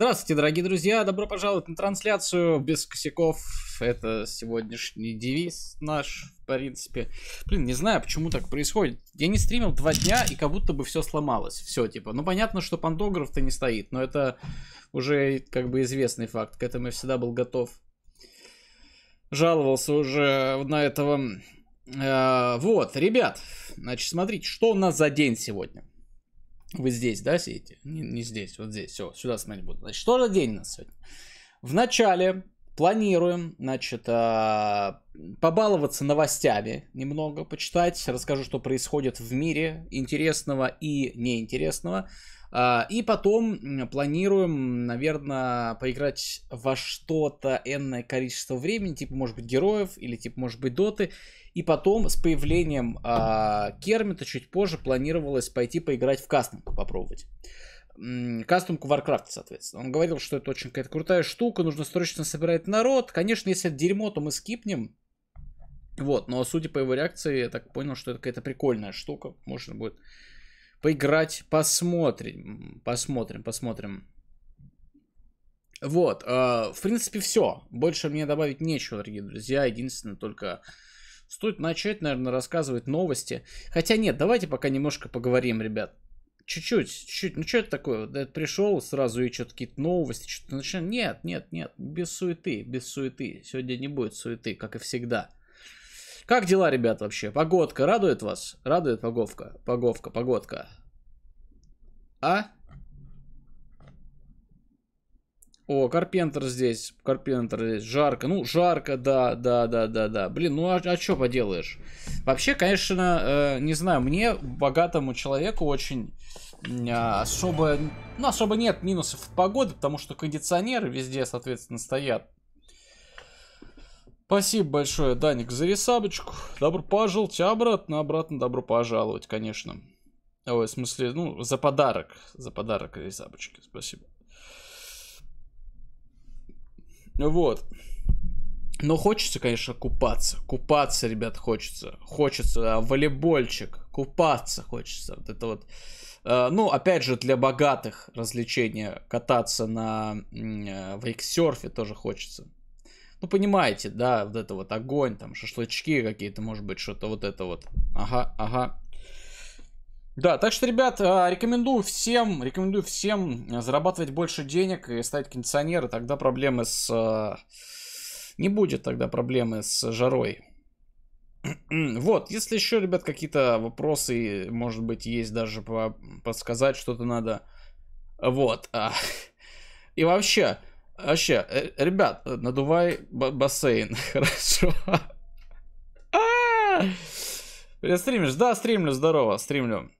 Здравствуйте, дорогие друзья! Добро пожаловать на трансляцию без косяков. Это сегодняшний девиз наш, в принципе. Блин, не знаю, почему так происходит. Я не стримил два дня, и как будто бы все сломалось. Все, типа. Ну, понятно, что пандограф-то не стоит, но это уже как бы известный факт. К этому я всегда был готов. Жаловался уже на этого. Э, вот, ребят, значит, смотрите, что у нас за день сегодня. Вы здесь, да, сидите? Не, не здесь, вот здесь. Все, сюда смотреть буду. Значит, что за день у нас сегодня? В начале планируем, значит, а, побаловаться новостями немного, почитать, расскажу, что происходит в мире интересного и неинтересного. А, и потом планируем, наверное, поиграть во что-то энное количество времени, типа, может быть, героев или, типа, может быть, доты. И потом с появлением э, Кермита чуть позже планировалось пойти поиграть в кастинг, попробовать. Кастинг в Warcraft, соответственно. Он говорил, что это очень какая-то крутая штука, нужно срочно собирать народ. Конечно, если это дерьмо, то мы скипнем. Вот, но судя по его реакции, я так понял, что это какая-то прикольная штука. Можно будет поиграть, посмотрим, посмотрим, посмотрим. Вот, э, в принципе, все. Больше мне добавить нечего, дорогие друзья. Единственное, только стоит начать, наверное, рассказывать новости. Хотя нет, давайте пока немножко поговорим, ребят. Чуть-чуть, чуть-чуть. Ну что это такое? Да, пришел сразу и что-то какие-то новости, что-то начинаем. Нет, нет, нет, без суеты, без суеты. Сегодня не будет суеты, как и всегда. Как дела, ребят, вообще? Погодка радует вас? Радует поговка? Поговка, погодка. А? О, Карпентер здесь, Карпентер здесь, жарко, ну, жарко, да, да, да, да, да. Блин, ну а, а что поделаешь? Вообще, конечно, э, не знаю, мне, богатому человеку, очень э, особо, ну, особо нет минусов в погоде, потому что кондиционеры везде, соответственно, стоят. Спасибо большое, Даник, за рисабочку. Добро пожаловать обратно, обратно добро пожаловать, конечно. Ой, в смысле, ну, за подарок. За подарок рисабочки, спасибо. Вот. Но хочется, конечно, купаться. Купаться, ребят, хочется. Хочется, а, волейбольчик. Купаться хочется. Вот это вот. А, ну, опять же, для богатых развлечения кататься на э, вейксерфе тоже хочется ну, понимаете, да, вот это вот огонь, там, шашлычки какие-то, может быть, что-то вот это вот. Ага, ага. Да, так что, ребят, э, рекомендую всем, рекомендую всем э, зарабатывать больше денег и ставить кондиционеры, тогда проблемы с... Э, не будет тогда проблемы с жарой. Вот, если еще, ребят, какие-то вопросы, может быть, есть даже по подсказать, что-то надо. Вот. А. И вообще, а Вообще, ребят, надувай бассейн, хорошо. Привет, а! стримишь? Да, стримлю, здорово, стримлю.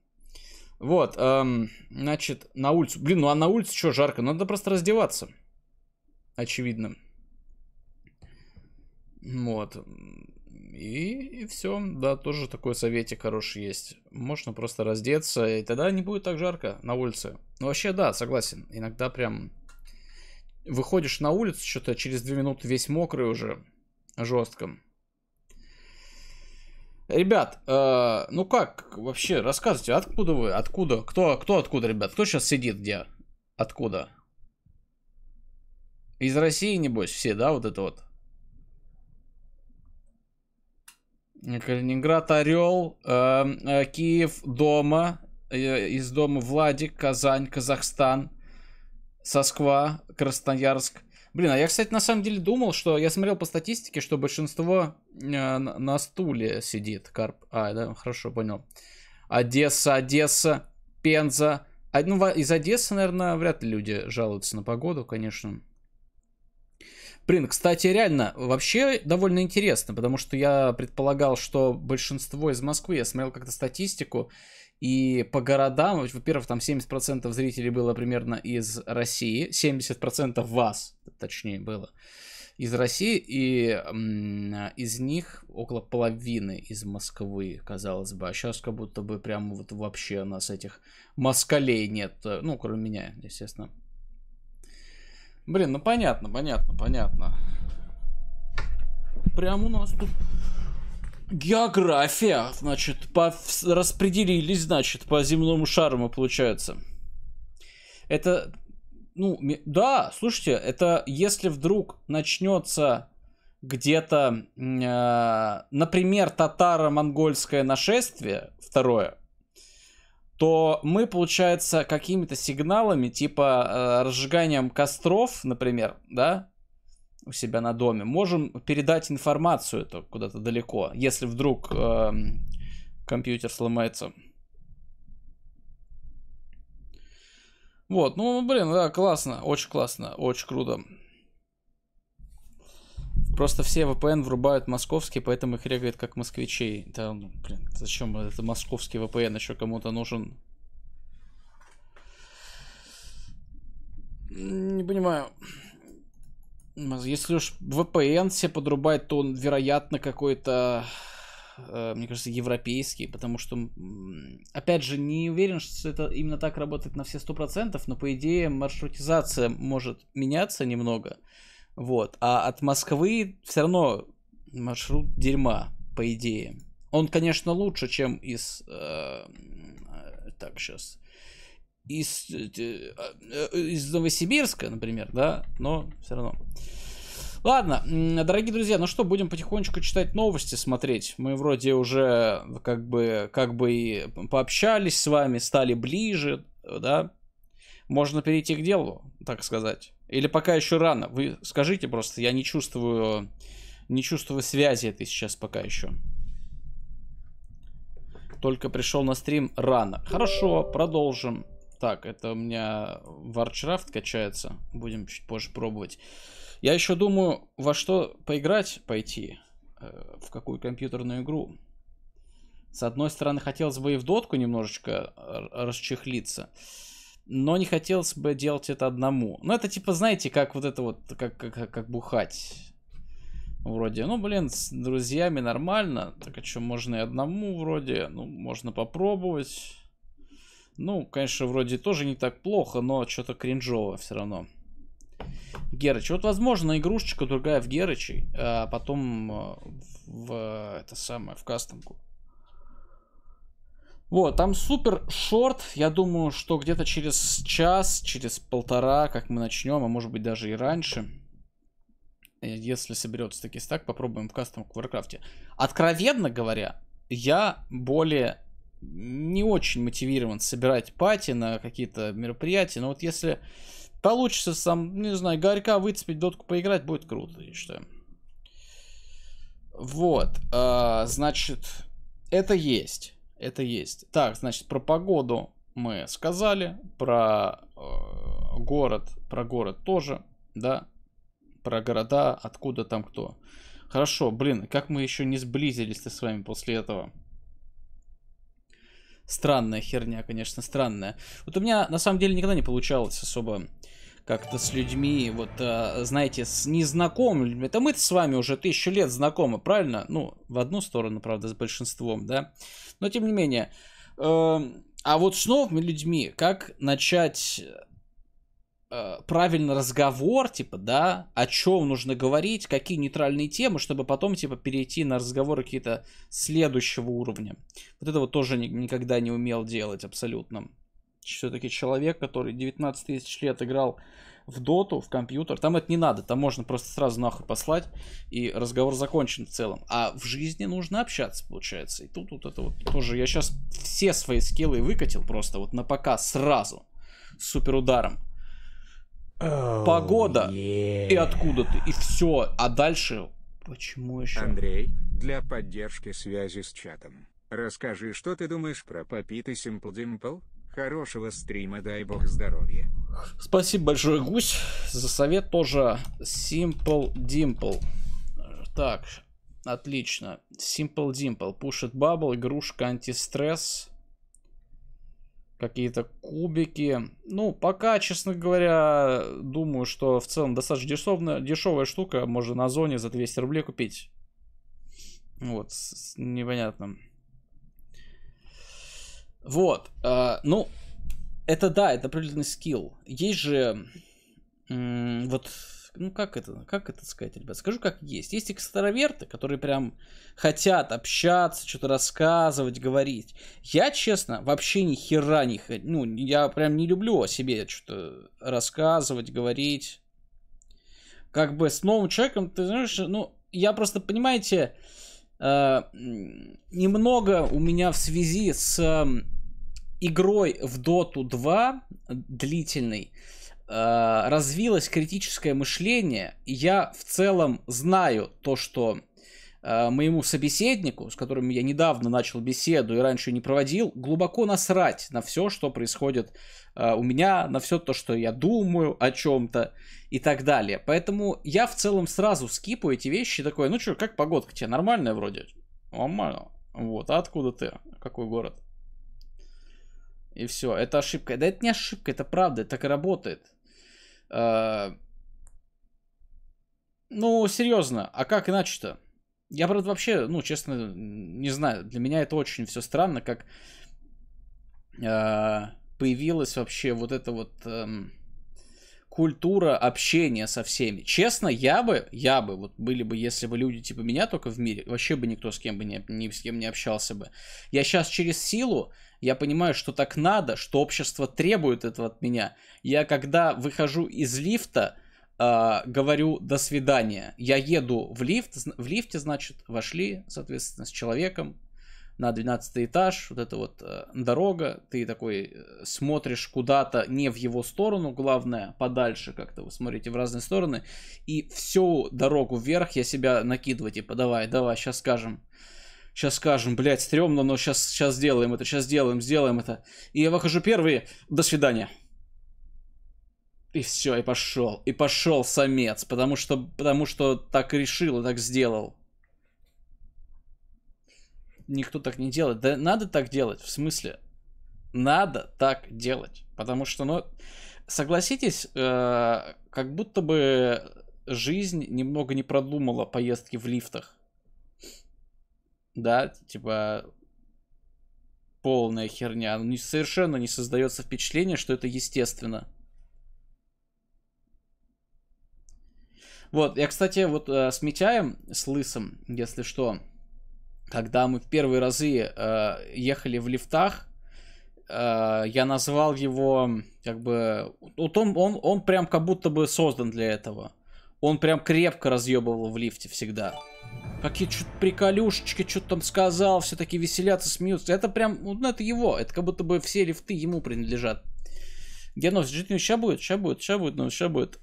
Вот, эм, значит, на улицу. Блин, ну а на улице что, жарко? Надо просто раздеваться. Очевидно. Вот. И, и все. Да, тоже такой советик хороший есть. Можно просто раздеться, и тогда не будет так жарко на улице. Ну вообще, да, согласен. Иногда прям выходишь на улицу, что-то через две минуты весь мокрый уже, жестко. Ребят, э, ну как вообще, рассказывайте, откуда вы, откуда, кто, кто откуда, ребят, кто сейчас сидит где, откуда? Из России, небось, все, да, вот это вот? Калининград, Орел, э, э Киев, дома, э, из дома Владик, Казань, Казахстан – Сосква, Красноярск. Блин, а я, кстати, на самом деле думал, что я смотрел по статистике, что большинство э, на стуле сидит. Карп. А, да, хорошо, понял. Одесса, Одесса, Пенза. А, ну, из Одессы, наверное, вряд ли люди жалуются на погоду, конечно. Блин, кстати, реально, вообще довольно интересно, потому что я предполагал, что большинство из Москвы, я смотрел как-то статистику, и по городам, во-первых, там 70% зрителей было примерно из России, 70% вас, точнее, было из России, и из них около половины из Москвы, казалось бы. А сейчас как будто бы прям вот вообще у нас этих москалей нет. Ну, кроме меня, естественно. Блин, ну понятно, понятно, понятно. Прям у нас тут География, значит, по... распределились, значит, по земному шару, мы, получается. Это, ну, да, слушайте, это если вдруг начнется где-то, э, например, татаро-монгольское нашествие, второе, то мы, получается, какими-то сигналами, типа э, разжиганием костров, например, да, у себя на доме, можем передать информацию это куда-то далеко, если вдруг э, компьютер сломается. Вот, ну, блин, да, классно, очень классно, очень круто. Просто все VPN врубают московские, поэтому их регает как москвичей. Да, ну, блин, зачем это московский VPN еще кому-то нужен? Не понимаю. Если уж VPN все подрубать, то он, вероятно, какой-то э, мне кажется, европейский, потому что, опять же, не уверен, что это именно так работает на все сто процентов, но, по идее, маршрутизация может меняться немного, вот, а от Москвы все равно маршрут дерьма, по идее. Он, конечно, лучше, чем из... Э, э так, сейчас из, э, э, из Новосибирска, например, да, но все равно. Ладно, дорогие друзья, ну что, будем потихонечку читать новости, смотреть. Мы вроде уже как бы, как бы и пообщались с вами, стали ближе, да. Можно перейти к делу, так сказать. Или пока еще рано. Вы скажите просто, я не чувствую, не чувствую связи этой сейчас пока еще. Только пришел на стрим рано. Хорошо, продолжим. Так, это у меня Warcraft качается. Будем чуть позже пробовать. Я еще думаю, во что поиграть, пойти. Э, в какую компьютерную игру. С одной стороны, хотелось бы и в дотку немножечко э, расчехлиться. Но не хотелось бы делать это одному. Ну, это типа, знаете, как вот это вот, как, как, как бухать. Вроде, ну, блин, с друзьями нормально. Так а что, можно и одному вроде. Ну, можно попробовать. Ну, конечно, вроде тоже не так плохо, но что-то кринжово все равно. Герыч. Вот, возможно, игрушечка другая в Герычи, а потом э, в это самое, в кастомку. Вот, там супер шорт. Я думаю, что где-то через час, через полтора, как мы начнем, а может быть даже и раньше. Э, если соберется таки стак, попробуем в кастом в Варкрафте. Откровенно говоря, я более не очень мотивирован собирать пати на какие-то мероприятия, но вот если получится сам, ну, не знаю, горька выцепить, дотку поиграть, будет круто, я что. Вот, а, значит, это есть, это есть. Так, значит, про погоду мы сказали, про э, город, про город тоже, да, про города, откуда там кто. Хорошо, блин, как мы еще не сблизились-то с вами после этого. Странная херня, конечно, странная. Вот у меня, на самом деле, никогда не получалось особо как-то с людьми, вот, а, знаете, с незнакомыми. Это мы с вами уже тысячу лет знакомы, правильно? Ну, в одну сторону, правда, с большинством, да? Но, тем не менее. Э, а вот с новыми людьми, как начать Э, правильно разговор, типа, да, о чем нужно говорить, какие нейтральные темы, чтобы потом, типа, перейти на разговоры какие-то следующего уровня. Вот этого тоже ни, никогда не умел делать абсолютно. Все-таки человек, который 19 тысяч лет играл в доту, в компьютер, там это не надо, там можно просто сразу нахуй послать, и разговор закончен в целом. А в жизни нужно общаться, получается. И тут вот это вот тоже, я сейчас все свои скиллы выкатил просто вот на пока сразу, супер ударом oh, погода yeah. и откуда ты, и все. А дальше почему еще? Андрей, для поддержки связи с чатом, расскажи, что ты думаешь про попитый Simple Dimple? Хорошего стрима, дай бог здоровья. Спасибо большое, Гусь, за совет тоже. Simple Dimple. Так, отлично. Simple Dimple. Пушит Bubble, игрушка антистресс какие-то кубики. Ну, пока, честно говоря, думаю, что в целом достаточно дешевная, дешевая штука. Можно на зоне за 200 рублей купить. Вот, с, непонятно. Вот, э, ну, это да, это определенный скилл. Есть же вот ну как это, как это сказать, ребят, скажу как есть. Есть экстраверты, которые прям хотят общаться, что-то рассказывать, говорить. Я, честно, вообще ни хера не хочу, ну, я прям не люблю о себе что-то рассказывать, говорить. Как бы с новым человеком, ты знаешь, ну, я просто, понимаете, э, немного у меня в связи с э, игрой в Доту 2 длительной, Э, развилось критическое мышление, и я в целом знаю то, что э, моему собеседнику, с которым я недавно начал беседу и раньше не проводил, глубоко насрать на все, что происходит э, у меня, на все то, что я думаю о чем-то и так далее. Поэтому я в целом сразу скипаю эти вещи, такой, ну что, как погодка тебе, нормальная вроде? Нормально. Вот, а откуда ты? Какой город? И все, это ошибка. Да это не ошибка, это правда, это так и работает. Э, ну, серьезно, а как иначе-то? Я, правда, вообще, ну, честно, не знаю. Для меня это очень все странно, как э, появилась вообще вот эта вот... Эм, культура общения со всеми. Честно, я бы, я бы, вот были бы, если бы люди типа меня только в мире, вообще бы никто с кем бы не, ни с кем не общался бы. Я сейчас через силу, я понимаю, что так надо, что общество требует этого от меня. Я когда выхожу из лифта, э, говорю до свидания. Я еду в лифт, в лифте, значит, вошли, соответственно, с человеком, на 12 этаж, вот это вот э, дорога, ты такой э, смотришь куда-то не в его сторону, главное, подальше как-то, вы смотрите в разные стороны, и всю дорогу вверх я себя накидываю, типа, давай, давай, сейчас скажем, сейчас скажем, блядь, стрёмно, но сейчас, сейчас сделаем это, сейчас сделаем, сделаем это. И я выхожу первый, до свидания. И все, и пошел, и пошел самец, потому что, потому что так решил и так сделал никто так не делает. Да надо так делать, в смысле. Надо так делать. Потому что, ну, согласитесь, э, как будто бы жизнь немного не продумала поездки в лифтах. Да, типа полная херня. Ну, не, совершенно не создается впечатление, что это естественно. Вот, я, кстати, вот э, с Митяем, с Лысым, если что, когда мы в первые разы э, ехали в лифтах, э, я назвал его как бы... Вот он, он, он прям как будто бы создан для этого. Он прям крепко разъебывал в лифте всегда. Какие что-то приколюшечки, что-то там сказал, все такие веселятся, смеются. Это прям, ну, ну это его, это как будто бы все лифты ему принадлежат. Генос, жить сейчас ну, будет, сейчас будет, сейчас будет, ну сейчас будет.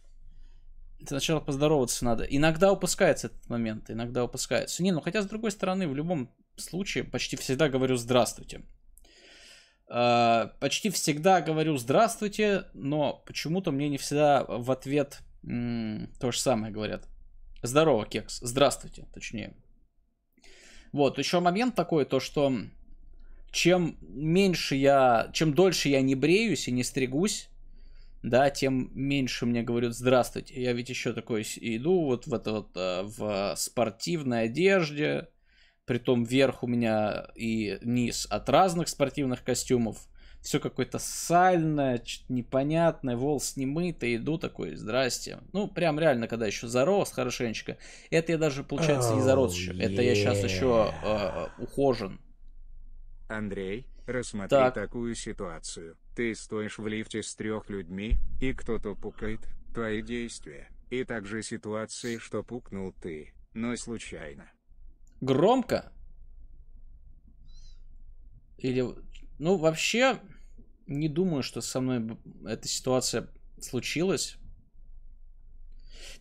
Сначала поздороваться надо. Иногда упускается этот момент, иногда упускается. Не, ну хотя с другой стороны, в любом случае почти всегда говорю «здравствуйте». А, почти всегда говорю «здравствуйте», но почему-то мне не всегда в ответ м- то же самое говорят. «Здорово, кекс», «здравствуйте», точнее. Вот, еще момент такой, то что чем меньше я, чем дольше я не бреюсь и не стригусь, да, тем меньше мне говорят «Здравствуйте». Я ведь еще такой иду вот в это вот э, в спортивной одежде, притом верх у меня и низ от разных спортивных костюмов. Все какое-то сальное, непонятное, волос не мытый, иду такой, здрасте. Ну, прям реально, когда еще зарос хорошенечко. Это я даже, получается, не зарос еще. Yeah. Это я сейчас еще э, ухожен. Андрей, Рассмотри так. такую ситуацию. Ты стоишь в лифте с трех людьми, и кто-то пукает, твои действия, и также ситуации, что пукнул ты, но случайно. Громко? Или... Ну, вообще, не думаю, что со мной эта ситуация случилась.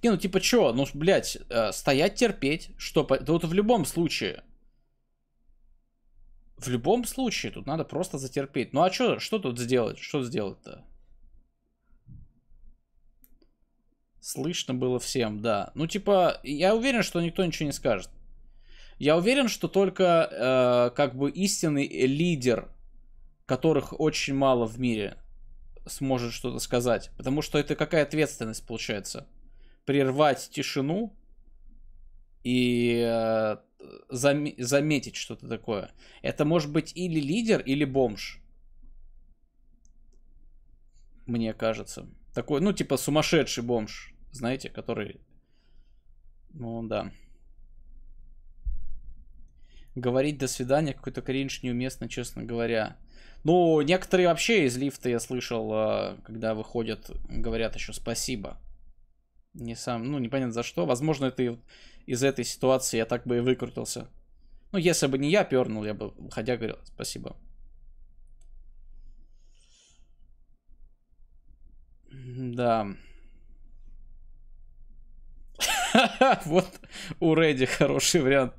Не, ну типа чё? Ну, блядь, э, стоять терпеть, что... Да вот в любом случае, в любом случае, тут надо просто затерпеть. Ну а что, что тут сделать? Что сделать-то? Слышно было всем, да. Ну, типа, я уверен, что никто ничего не скажет. Я уверен, что только э, как бы истинный лидер, которых очень мало в мире, сможет что-то сказать. Потому что это какая ответственность получается? Прервать тишину и э, зам заметить что-то такое. Это может быть или лидер, или бомж. Мне кажется. Такой, ну, типа сумасшедший бомж, знаете, который... Ну, да. Говорить «до свидания» какой-то кринж неуместно, честно говоря. Ну, некоторые вообще из лифта я слышал, а, когда выходят, говорят еще «спасибо». Не сам, ну, непонятно за что. Возможно, это из этой ситуации я так бы и выкрутился. Ну, если бы не я пернул, я бы, ходя, говорил спасибо. Да. вот у Рэди хороший вариант.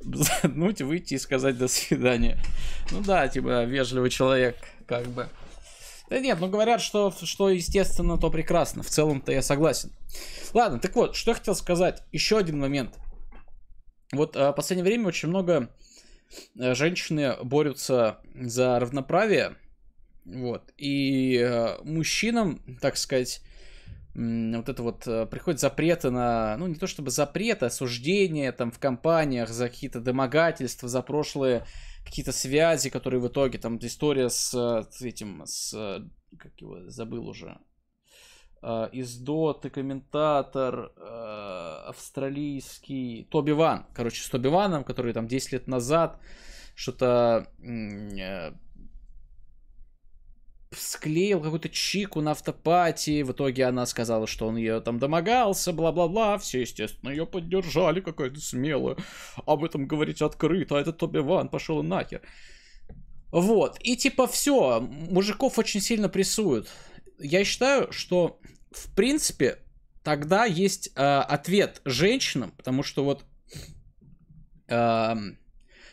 Заднуть, выйти и сказать до свидания. Ну да, типа, вежливый человек, как бы. Да нет, ну говорят, что, что естественно, то прекрасно. В целом-то я согласен. Ладно, так вот, что я хотел сказать. Еще один момент. Вот а, в последнее время очень много э, женщины борются за равноправие. Вот. И э, мужчинам, так сказать, вот это вот э, приходят запреты на, ну не то чтобы запреты, осуждения там в компаниях за какие-то домогательства, за прошлые какие-то связи, которые в итоге, там, история с, э, с этим, с, э, как его, забыл уже, э, из Доты комментатор, австралийский, Тоби Ван, короче, с Тоби Ваном, который там 10 лет назад что-то склеил какую-то чику на автопати, В итоге она сказала, что он ее там домогался, бла-бла-бла. Все, естественно, ее поддержали, какая-то смелая. Об этом говорить открыто, а этот Тоби Ван пошел нахер. Вот, и типа все, мужиков очень сильно прессуют. Я считаю, что в принципе тогда есть э, ответ женщинам, потому что вот э,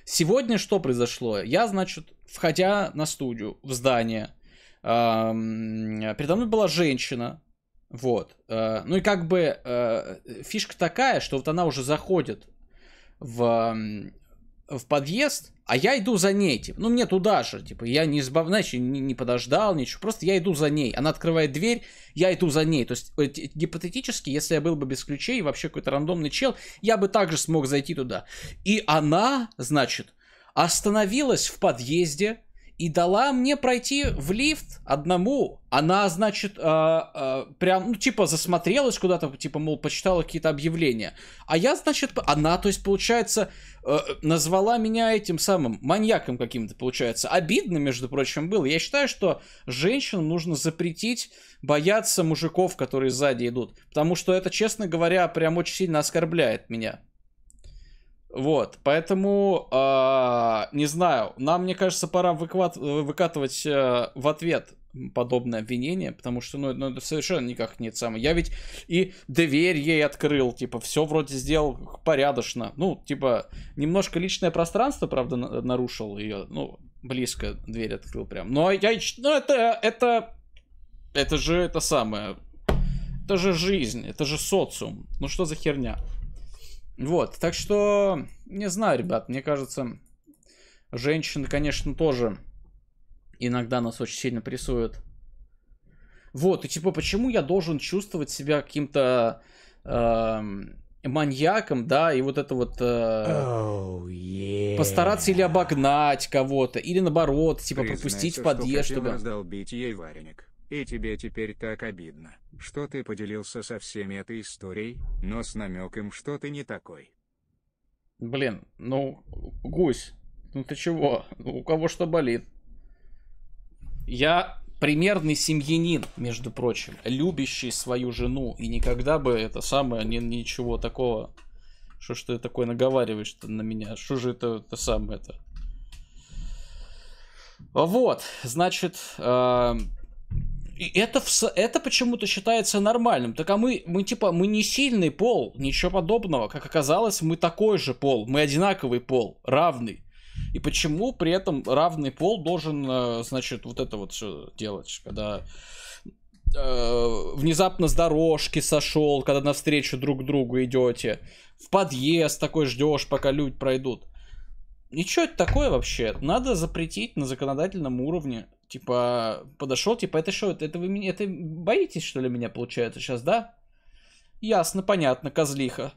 сегодня что произошло? Я, значит, входя на студию, в здание, Передо мной была женщина, вот. Э, ну и как бы э, фишка такая, что вот она уже заходит в, в подъезд, а я иду за ней, типа, ну мне туда же, типа, я не избав, значит, не, не подождал, ничего, просто я иду за ней. Она открывает дверь, я иду за ней. То есть, э, гипотетически, если я был бы без ключей, вообще какой-то рандомный чел, я бы также смог зайти туда. И она, значит, остановилась в подъезде, и дала мне пройти в лифт одному. Она, значит, э, э, прям, ну, типа, засмотрелась куда-то, типа, мол, почитала какие-то объявления. А я, значит, она, то есть, получается, э, назвала меня этим самым маньяком каким-то, получается. Обидно, между прочим, было. Я считаю, что женщинам нужно запретить бояться мужиков, которые сзади идут. Потому что это, честно говоря, прям очень сильно оскорбляет меня. Вот, поэтому, э, не знаю, нам, мне кажется, пора выкват, выкатывать э, в ответ подобное обвинение, потому что, ну, ну, это совершенно никак не самое. Я ведь и дверь ей открыл, типа, все вроде сделал порядочно. Ну, типа, немножко личное пространство, правда, нарушил ее, ну, близко дверь открыл прям. Но я, ну, это, это, это же это самое, это же жизнь, это же социум. Ну, что за херня? Вот, так что, не знаю, ребят, мне кажется, женщины, конечно, тоже иногда нас очень сильно прессуют. Вот, и типа, почему я должен чувствовать себя каким-то э, маньяком, да, и вот это вот... Э, oh, yeah. Постараться или обогнать кого-то, или наоборот, типа, пропустить в подъешь, чтобы... долбить ей вареник. И тебе теперь так обидно, что ты поделился со всеми этой историей, но с намеком, что ты не такой. Блин, ну, гусь, ну ты чего? Ну, у кого что болит? Я примерный семьянин, между прочим, любящий свою жену, и никогда бы это самое, ни, ничего такого, что ж ты такое наговариваешь-то на меня, что же это, это самое-то? Вот, значит, э, и это, это почему-то считается нормальным. Так а мы, мы типа, мы не сильный пол, ничего подобного. Как оказалось, мы такой же пол, мы одинаковый пол, равный. И почему при этом равный пол должен, э, значит, вот это вот все делать, когда э, внезапно с дорожки сошел, когда навстречу друг другу идете, в подъезд такой ждешь, пока люди пройдут. И что это такое вообще? Надо запретить на законодательном уровне типа, подошел, типа, это что, это, это вы меня, это боитесь, что ли, меня, получается, сейчас, да? Ясно, понятно, козлиха.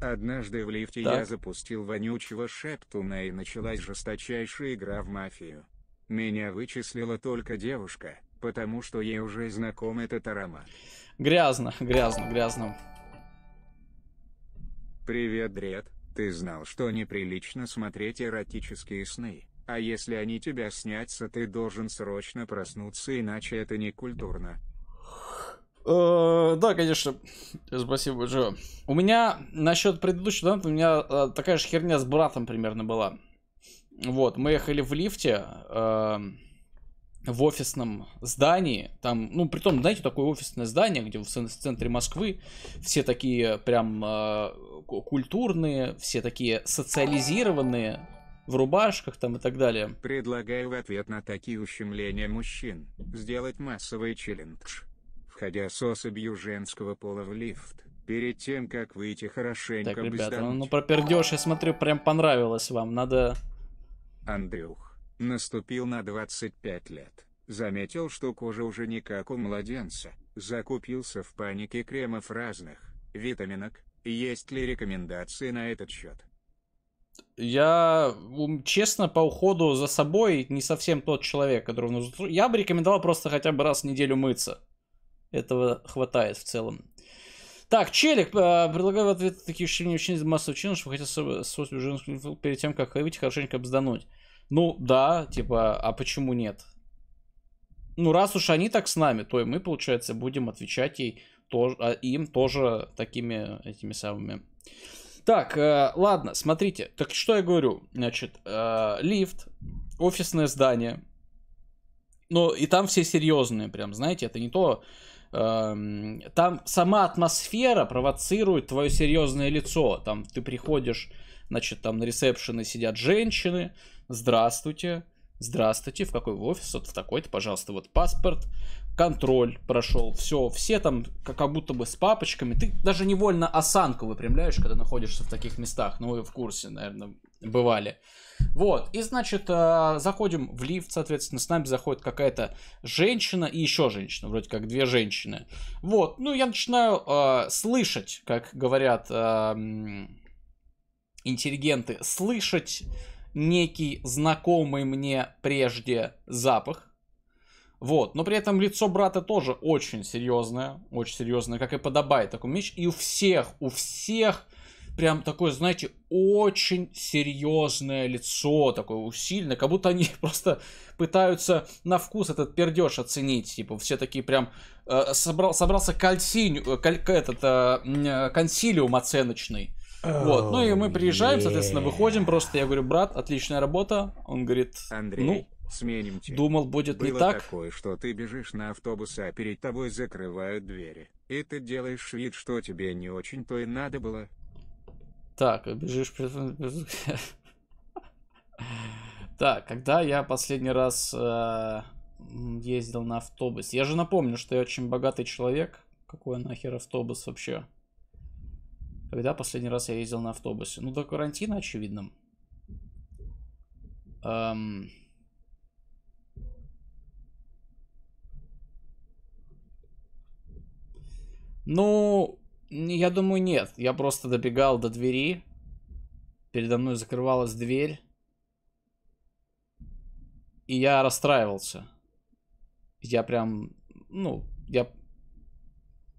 Однажды в лифте так. я запустил вонючего шептуна и началась жесточайшая игра в мафию. Меня вычислила только девушка, потому что ей уже знаком этот аромат. Грязно, грязно, грязно. Привет, Дред. Ты знал, что неприлично смотреть эротические сны, а если они тебя снятся, ты должен срочно проснуться, иначе это не культурно. Э, да, конечно. Спасибо большое. У меня насчет предыдущего доната, у меня э, такая же херня с братом примерно была. Вот, мы ехали в лифте. Э, в офисном здании, там, ну, при том, знаете, такое офисное здание, где в центре Москвы все такие прям э, культурные, все такие социализированные, в рубашках там и так далее. Предлагаю в ответ на такие ущемления мужчин сделать массовый челлендж. Входя с особью женского пола в лифт, перед тем, как выйти хорошенько Так, ребята, ну, ну про пердеж, я смотрю, прям понравилось вам, надо... Андрюх, наступил на 25 лет, заметил, что кожа уже не как у младенца, закупился в панике кремов разных, витаминок, есть ли рекомендации на этот счет? Я, честно, по уходу за собой не совсем тот человек, который нужен. Я бы рекомендовал просто хотя бы раз в неделю мыться. Этого хватает в целом. Так, Челик э, предлагаю в ответ такие ощущения очень массовых членов, что хотел свой женскую перед тем, как выйти, хорошенько обздануть. Ну, да, типа, а почему нет? Ну, раз уж они так с нами, то и мы, получается, будем отвечать ей, а им тоже такими этими самыми. Так, э, ладно, смотрите. Так что я говорю? Значит, э, лифт, офисное здание. Ну, и там все серьезные, прям, знаете, это не то. Э, там сама атмосфера провоцирует твое серьезное лицо. Там ты приходишь, значит, там на ресепшене сидят женщины, Здравствуйте. Здравствуйте, в какой вы офис, вот в такой-то, пожалуйста, вот паспорт, контроль прошел, все, все там как будто бы с папочками. Ты даже невольно осанку выпрямляешь, когда находишься в таких местах, ну и в курсе, наверное, бывали. Вот, и значит, э, заходим в лифт, соответственно, с нами заходит какая-то женщина и еще женщина, вроде как две женщины. Вот, ну я начинаю э, слышать, как говорят э, интеллигенты, слышать некий знакомый мне прежде запах. Вот, но при этом лицо брата тоже очень серьезное, очень серьезное, как и подобает такому меч. И у всех, у всех прям такое, знаете, очень серьезное лицо, такое усильное, как будто они просто пытаются на вкус этот пердеж оценить. Типа, все такие прям э, собрал, собрался кальсиню, э, каль, этот, э, э, консилиум оценочный вот, ну и мы приезжаем, соответственно, выходим, просто я говорю, брат, отличная работа. Он говорит, Андрей, ну, сменим тебя. Думал, будет Было не так. такое, что ты бежишь на автобус, а перед тобой закрывают двери. И ты делаешь вид, что тебе не очень то и надо было. Так, бежишь... Так, когда я последний раз э, ездил на автобус? Я же напомню, что я очень богатый человек. Какой нахер автобус вообще? Когда последний раз я ездил на автобусе? Ну, до карантина, очевидно. Эм... Ну, я думаю, нет. Я просто добегал до двери. Передо мной закрывалась дверь. И я расстраивался. Я прям, ну, я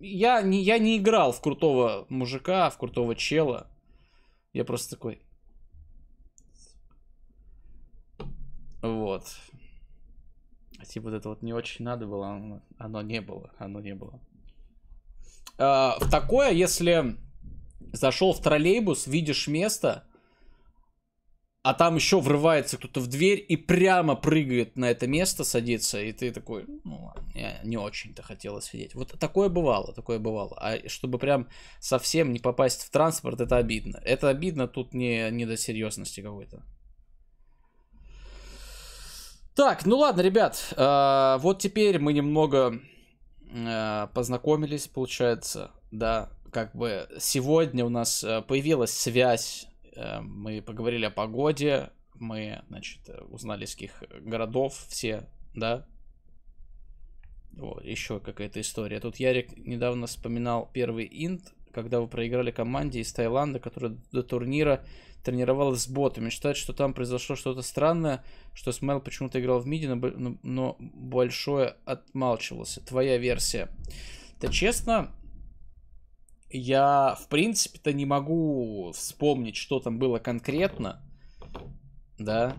я не, я не играл в крутого мужика, в крутого чела. Я просто такой... Вот. Типа вот это вот не очень надо было, оно, оно не было, оно не было. А, в такое, если зашел в троллейбус, видишь место, а там еще врывается кто-то в дверь и прямо прыгает на это место, садится, и ты такой, ну я не очень-то хотела сидеть. Вот такое бывало, такое бывало. А чтобы прям совсем не попасть в транспорт, это обидно. Это обидно, тут не, не до серьезности какой-то. Так, ну ладно, ребят, э, вот теперь мы немного э, познакомились, получается, да, как бы сегодня у нас а, появилась связь Э, мы поговорили о погоде, мы, значит, э, узнали из каких городов все, да? Вот, еще какая-то история. Тут Ярик недавно вспоминал первый инт, когда вы проиграли команде из Таиланда, которая до турнира тренировалась с ботами. Считает, что там произошло что-то странное, что Смайл почему-то играл в миди, но, но большое отмалчивался. Твоя версия. Да честно, я, в принципе-то, не могу вспомнить, что там было конкретно, да,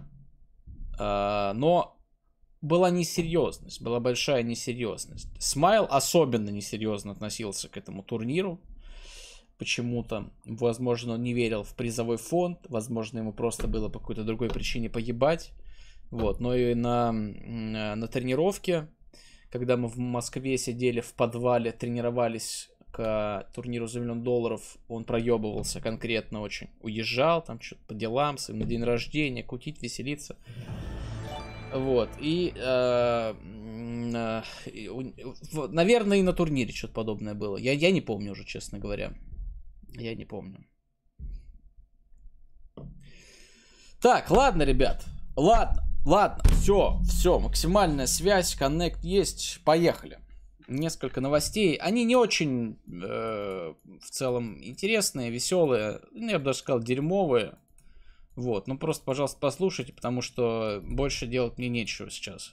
а, но была несерьезность, была большая несерьезность. Смайл особенно несерьезно относился к этому турниру, почему-то, возможно, он не верил в призовой фонд, возможно, ему просто было по какой-то другой причине поебать. вот, но и на, на тренировке, когда мы в Москве сидели в подвале, тренировались к а, турниру за миллион долларов он проебывался конкретно очень. Уезжал там что-то по делам, своим на день рождения, кутить, веселиться. Вот, и, э, наверное, и на турнире что-то подобное было. Я, я не помню уже, честно говоря. Я не помню. Так, ладно, ребят. Ладно, ладно, все, все, максимальная связь, коннект есть, поехали несколько новостей. Они не очень э, в целом интересные, веселые, ну, я бы даже сказал, дерьмовые. Вот, ну просто, пожалуйста, послушайте, потому что больше делать мне нечего сейчас.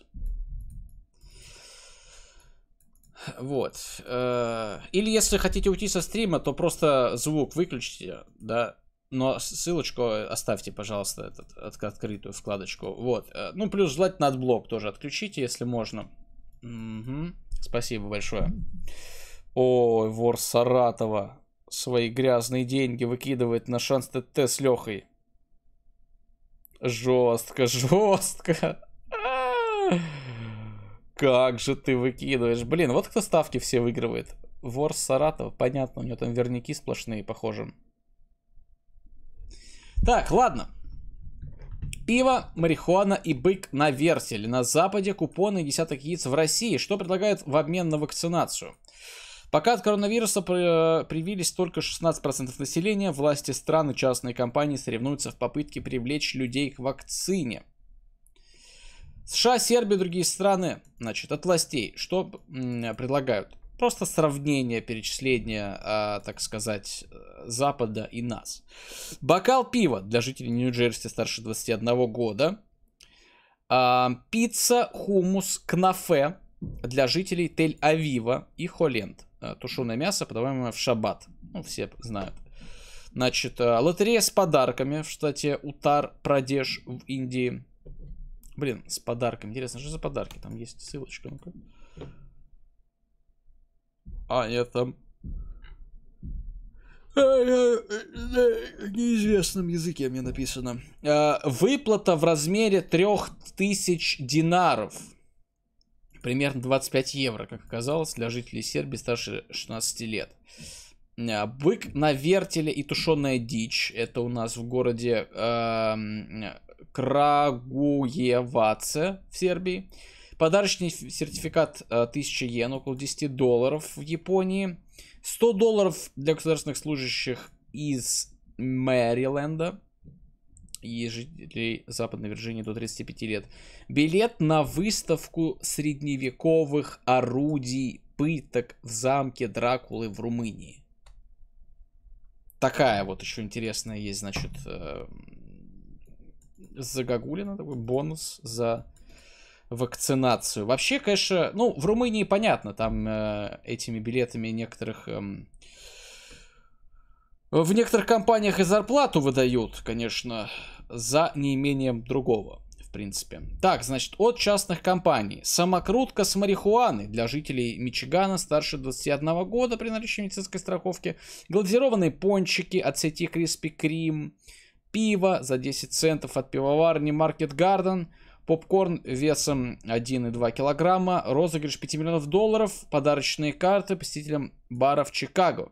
Вот. Э, или если хотите уйти со стрима, то просто звук выключите, да, но ссылочку оставьте, пожалуйста, этот, от, открытую вкладочку. Вот. Э, ну, плюс желательно отблок тоже отключите, если можно. Угу. Спасибо большое. Ой, вор Саратова свои грязные деньги выкидывает на шанс ТТ с Лехой. Жестко, жестко. Как же ты выкидываешь. Блин, вот кто ставки все выигрывает. Вор Саратов, понятно, у него там верняки сплошные, похоже. Так, ладно. Пиво, марихуана и бык на верселе. На Западе купоны и десяток яиц в России. Что предлагают в обмен на вакцинацию? Пока от коронавируса э, привились только 16% населения, власти стран и частные компании соревнуются в попытке привлечь людей к вакцине. США, Сербия и другие страны значит, от властей что предлагают? просто сравнение перечисление, а, так сказать, э, Запада и нас. Бокал пива для жителей Нью-Джерси старше 21 года. А, пицца, хумус, кнафе для жителей Тель-Авива и Холенд. А, тушеное мясо, подаваемое в шаббат. Ну, все знают. Значит, а, лотерея с подарками в штате Утар-Прадеш в Индии. Блин, с подарками. Интересно, что за подарки? Там есть ссылочка. Ну-ка. А, нет, там... Э, э, э, неизвестном языке мне написано. Выплата в размере 3000 динаров. Примерно 25 евро, как оказалось, для жителей Сербии старше 16 лет. Бык на вертеле и тушеная дичь. Это у нас в городе э, эм, Крагуеваце в Сербии. Подарочный сертификат 1000 э, йен, около 10 долларов в Японии. 100 долларов для государственных служащих из Мэриленда и жителей Западной Вирджинии до 35 лет. Билет на выставку средневековых орудий пыток в замке Дракулы в Румынии. Такая вот еще интересная есть, значит, э, загогулина, такой бонус за вакцинацию. Вообще, конечно, ну, в Румынии понятно, там э, этими билетами некоторых... Э, в некоторых компаниях и зарплату выдают, конечно, за неимением другого, в принципе. Так, значит, от частных компаний. Самокрутка с марихуаны для жителей Мичигана старше 21 года при наличии медицинской страховки. Глазированные пончики от сети Криспи Крим. Пиво за 10 центов от пивоварни Market Garden – попкорн весом 1,2 килограмма, розыгрыш 5 миллионов долларов, подарочные карты посетителям баров Чикаго.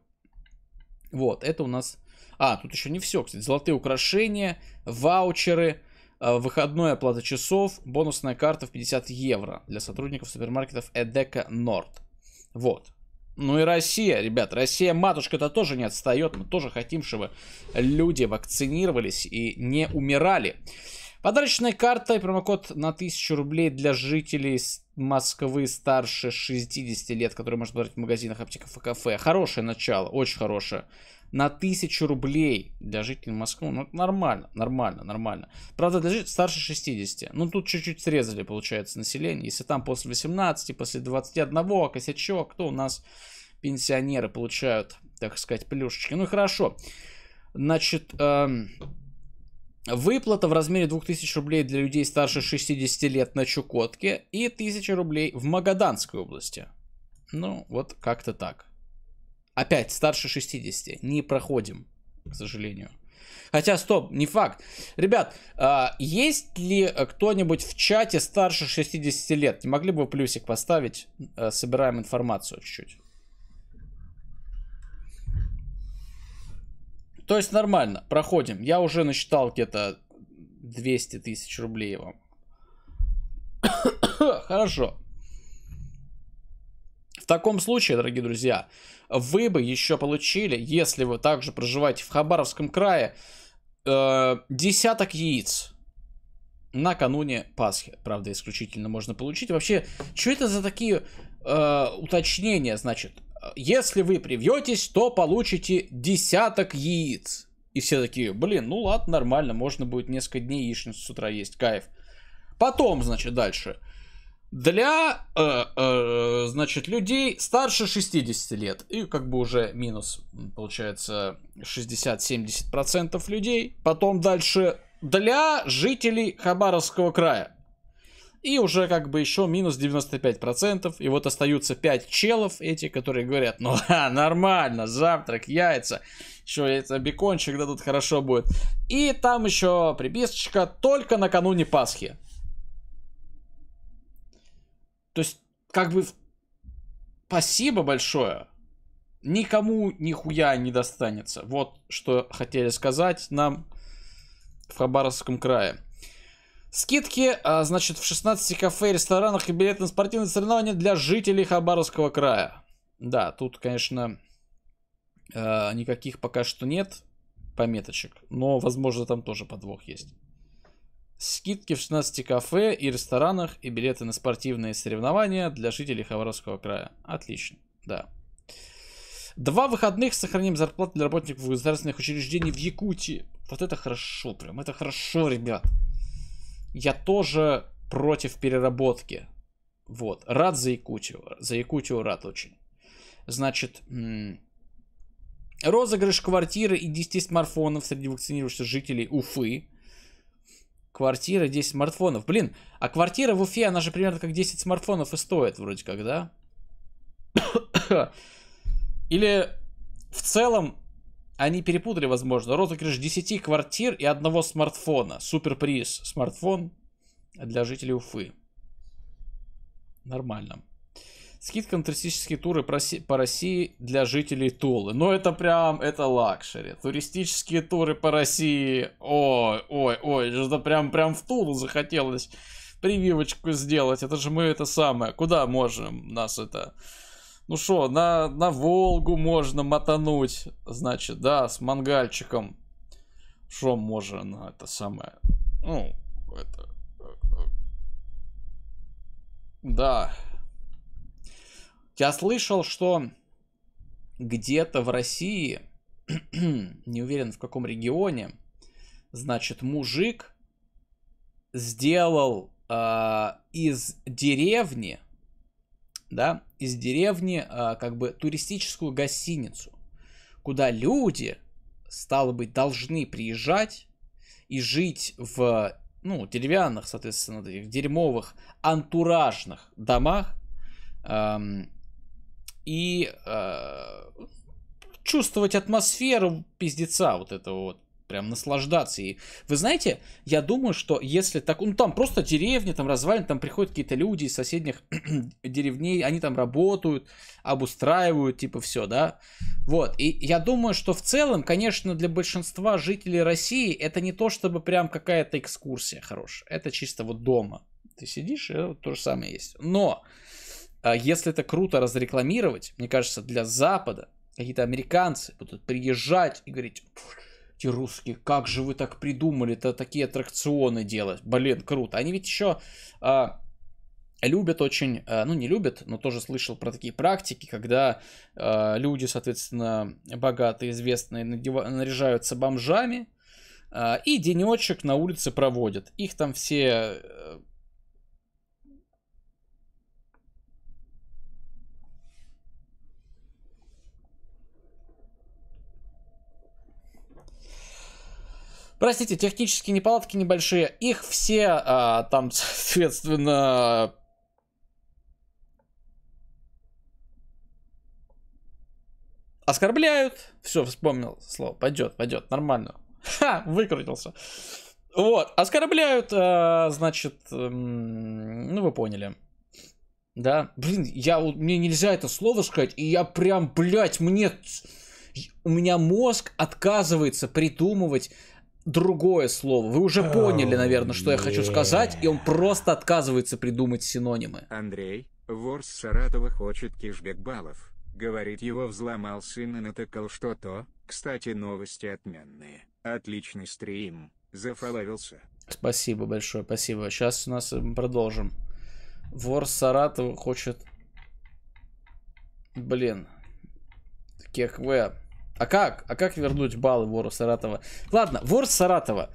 Вот, это у нас... А, тут еще не все, кстати. Золотые украшения, ваучеры, э, выходная оплата часов, бонусная карта в 50 евро для сотрудников супермаркетов Эдека Норд. Вот. Ну и Россия, ребят, Россия матушка-то тоже не отстает. Мы тоже хотим, чтобы люди вакцинировались и не умирали. Подарочная карта и промокод на 1000 рублей для жителей Москвы старше 60 лет, которые можно брать в магазинах, аптеках и кафе. Хорошее начало, очень хорошее. На 1000 рублей для жителей Москвы. Ну, нормально, нормально, нормально. Правда, для жителей старше 60. Ну, тут чуть-чуть срезали, получается, население. Если там после 18, после 21 а косячок, то у нас пенсионеры получают, так сказать, плюшечки. Ну и хорошо. Значит, эм, Выплата в размере 2000 рублей для людей старше 60 лет на Чукотке и 1000 рублей в Магаданской области. Ну, вот как-то так. Опять, старше 60. Не проходим, к сожалению. Хотя, стоп, не факт. Ребят, а, есть ли кто-нибудь в чате старше 60 лет? Не могли бы вы плюсик поставить? Э, собираем информацию чуть-чуть. То есть нормально, проходим. Я уже насчитал где-то 200 тысяч рублей вам. Хорошо. В таком случае, дорогие друзья, вы бы еще получили, если вы также проживаете в Хабаровском крае, э, десяток яиц накануне Пасхи. Правда, исключительно можно получить. Вообще, что это за такие э, уточнения, значит? если вы привьетесь, то получите десяток яиц. И все такие, блин, ну ладно, нормально, можно будет несколько дней яичницу с утра есть, кайф. Потом, значит, дальше. Для, э, э, значит, людей старше 60 лет, и как бы уже минус, получается, 60-70% людей. Потом дальше для жителей Хабаровского края. И уже как бы еще минус 95%. И вот остаются 5 челов эти, которые говорят, ну а, нормально, завтрак, яйца. Еще яйца, бекончик дадут, хорошо будет. И там еще приписочка только накануне Пасхи. То есть, как бы, спасибо большое. Никому нихуя не достанется. Вот что хотели сказать нам в Хабаровском крае. Скидки, а, значит, в 16 кафе, ресторанах и билеты на спортивные соревнования для жителей Хабаровского края. Да, тут, конечно, э, никаких пока что нет пометочек, но, возможно, там тоже подвох есть. Скидки в 16 кафе и ресторанах и билеты на спортивные соревнования для жителей Хабаровского края. Отлично, да. Два выходных сохраним сохранением зарплаты для работников государственных учреждений в Якутии. Вот это хорошо, прям это хорошо, ребят я тоже против переработки. Вот. Рад за Якутию. За Якутию рад очень. Значит, розыгрыш квартиры и 10 смартфонов среди вакцинировавшихся жителей Уфы. Квартира, 10 смартфонов. Блин, а квартира в Уфе, она же примерно как 10 смартфонов и стоит вроде как, да? Или в целом они перепутали, возможно, розыгрыш 10 квартир и одного смартфона. Суперприз. Смартфон для жителей Уфы. Нормально. Скидка на туристические туры по России для жителей Тулы. Ну это прям, это лакшери. Туристические туры по России. Ой, ой, ой, что прям, прям в Тулу захотелось прививочку сделать. Это же мы это самое. Куда можем нас это ну что, на, на Волгу можно мотануть, значит, да, с мангальчиком. Что можно на ну, это самое? Ну, это... Да. Я слышал, что где-то в России, не уверен в каком регионе, значит, мужик сделал э, из деревни да, из деревни а, как бы туристическую гостиницу, куда люди, стало быть, должны приезжать и жить в ну, деревянных, соответственно, в дерьмовых антуражных домах эм, и э, чувствовать атмосферу пиздеца вот этого вот прям наслаждаться. И вы знаете, я думаю, что если так, ну там просто деревня, там развалин, там приходят какие-то люди из соседних деревней, они там работают, обустраивают, типа все, да. Вот, и я думаю, что в целом, конечно, для большинства жителей России это не то, чтобы прям какая-то экскурсия хорошая, это чисто вот дома. Ты сидишь, и вот то же самое есть. Но а, если это круто разрекламировать, мне кажется, для Запада какие-то американцы будут приезжать и говорить, эти русские, как же вы так придумали-то такие аттракционы делать? Блин, круто. Они ведь еще а, любят очень, а, ну не любят, но тоже слышал про такие практики, когда а, люди, соответственно, богатые, известные, надев... наряжаются бомжами, а, и денечек на улице проводят. Их там все э, Простите, технические неполадки небольшие. Их все а, там, соответственно... Оскорбляют. Все, вспомнил слово. Пойдет, пойдет, нормально. Ха, выкрутился. Вот, оскорбляют, а, значит, эм, ну вы поняли. Да, блин, я, мне нельзя это слово сказать, и я прям, блядь, мне... У меня мозг отказывается придумывать другое слово. Вы уже поняли, наверное, что я хочу сказать, и он просто отказывается придумать синонимы. Андрей, Ворс с Саратова хочет кишбек баллов. Говорит, его взломал сын и натыкал что-то. Кстати, новости отменные. Отличный стрим. Зафоловился. Спасибо большое, спасибо. Сейчас у нас эм, продолжим. Вор с Саратова хочет... Блин. Кекве. А как? А как вернуть баллы вору Саратова? Ладно, вор Саратова.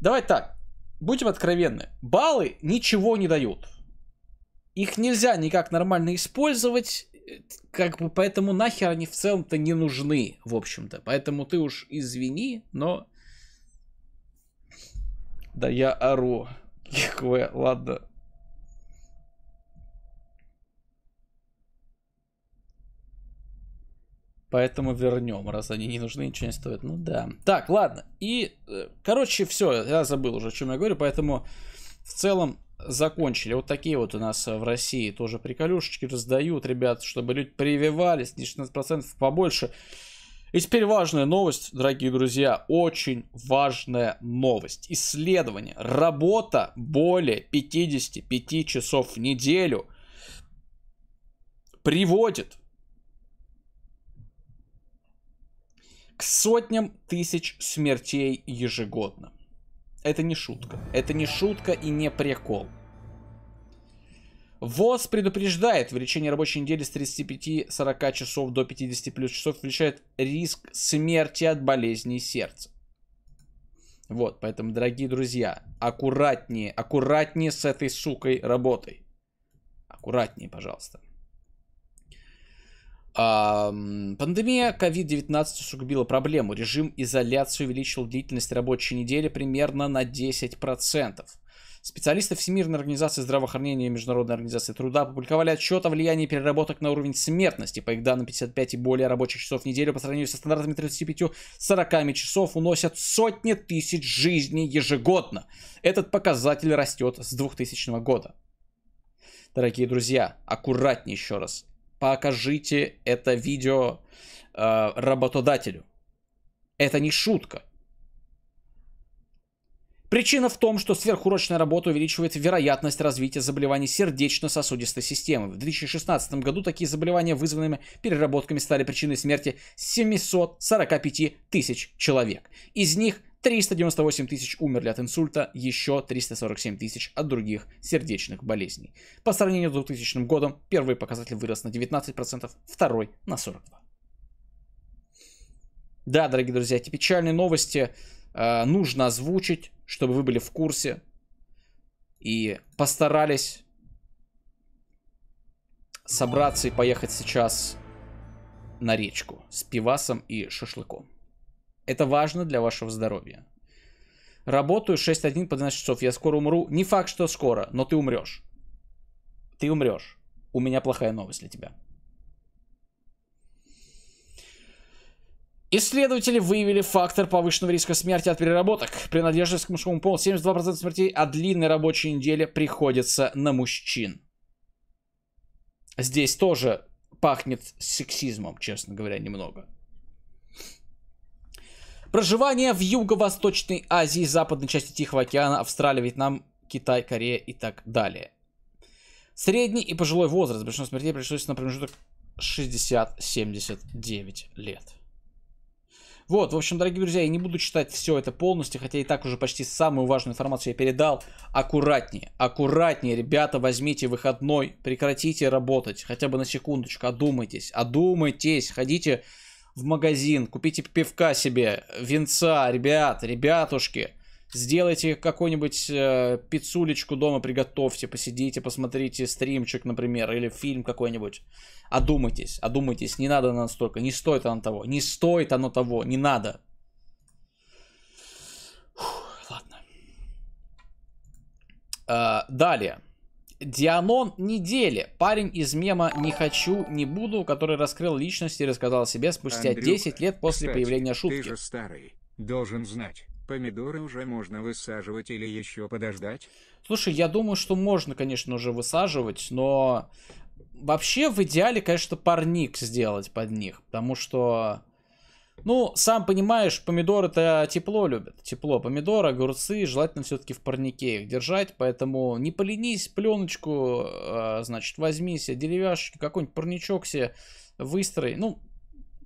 Давай так, будем откровенны. Баллы ничего не дают. Их нельзя никак нормально использовать, э, как бы поэтому нахер они в целом-то не нужны, в общем-то. Поэтому ты уж извини, но... Да я ору. Ладно. Поэтому вернем, раз они не нужны, ничего не стоят. Ну да. Так, ладно. И, э, короче, все. Я забыл уже, о чем я говорю. Поэтому в целом закончили. Вот такие вот у нас э, в России тоже приколюшечки раздают, ребят, чтобы люди прививались, не 16% побольше. И теперь важная новость, дорогие друзья, очень важная новость. Исследование. Работа более 55 часов в неделю приводит к сотням тысяч смертей ежегодно. Это не шутка. Это не шутка и не прикол. ВОЗ предупреждает, увеличение рабочей недели с 35-40 часов до 50 плюс часов увеличает риск смерти от болезней сердца. Вот, поэтому, дорогие друзья, аккуратнее, аккуратнее с этой сукой работой. Аккуратнее, пожалуйста. Пандемия COVID-19 усугубила проблему. Режим изоляции увеличил длительность рабочей недели примерно на 10%. Специалисты Всемирной организации здравоохранения и Международной организации труда опубликовали отчет о влиянии переработок на уровень смертности. По их данным, 55 и более рабочих часов в неделю по сравнению со стандартами 35-40 часов уносят сотни тысяч жизней ежегодно. Этот показатель растет с 2000 года. Дорогие друзья, аккуратнее еще раз покажите это видео э, работодателю. Это не шутка. Причина в том, что сверхурочная работа увеличивает вероятность развития заболеваний сердечно-сосудистой системы. В 2016 году такие заболевания, вызванными переработками, стали причиной смерти 745 тысяч человек. Из них 398 тысяч умерли от инсульта, еще 347 тысяч от других сердечных болезней. По сравнению с 2000 годом, первый показатель вырос на 19%, второй на 42%. Да, дорогие друзья, эти печальные новости э, нужно озвучить, чтобы вы были в курсе и постарались собраться и поехать сейчас на речку с пивасом и шашлыком. Это важно для вашего здоровья. Работаю 6-1 по 12 часов. Я скоро умру. Не факт, что скоро, но ты умрешь. Ты умрешь. У меня плохая новость для тебя. Исследователи выявили фактор повышенного риска смерти от переработок. Принадлежность к мужскому полу 72% смертей от а длинной рабочей недели приходится на мужчин. Здесь тоже пахнет сексизмом, честно говоря, немного. Проживание в Юго-Восточной Азии, западной части Тихого океана, Австралия, Вьетнам, Китай, Корея и так далее. Средний и пожилой возраст. Большинство смертей пришлось на промежуток 60-79 лет. Вот, в общем, дорогие друзья, я не буду читать все это полностью, хотя и так уже почти самую важную информацию я передал. Аккуратнее, аккуратнее, ребята, возьмите выходной, прекратите работать, хотя бы на секундочку, одумайтесь, одумайтесь, ходите в магазин, купите пивка себе, венца, ребят, ребятушки. Сделайте какую-нибудь э, пиццулечку дома, приготовьте, посидите, посмотрите стримчик, например, или фильм какой-нибудь. Одумайтесь, одумайтесь, не надо настолько, не стоит оно того, не стоит оно того, не надо. Фух, ладно. А, далее. Дианон недели. Парень из мема «Не хочу, не буду», который раскрыл личность и рассказал о себе спустя Андрюха, 10 лет после кстати, появления шутки. Ты же старый, должен знать. Помидоры уже можно высаживать или еще подождать? Слушай, я думаю, что можно, конечно, уже высаживать, но вообще в идеале, конечно, парник сделать под них, потому что ну, сам понимаешь, помидоры-то тепло любят. Тепло. Помидоры, огурцы желательно все-таки в парнике их держать. Поэтому не поленись, пленочку, а, значит, возьми себе деревяшечки, какой-нибудь парничок себе выстрой. Ну,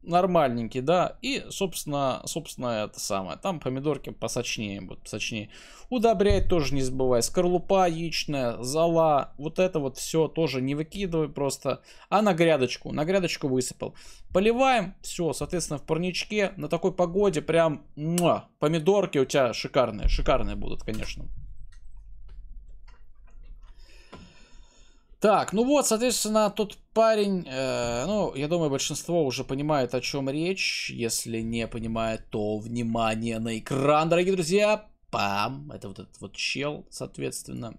нормальненький, да. И, собственно, собственно, это самое. Там помидорки посочнее будут, посочнее. Удобрять тоже не забывай. Скорлупа яичная, зала, Вот это вот все тоже не выкидывай просто. А на грядочку, на грядочку высыпал. Поливаем, все, соответственно, в парничке. На такой погоде прям муа, помидорки у тебя шикарные, шикарные будут, конечно. Так, ну вот, соответственно, тот парень, э, ну, я думаю, большинство уже понимает, о чем речь. Если не понимает, то внимание на экран, дорогие друзья. Пам! Это вот этот вот чел, соответственно.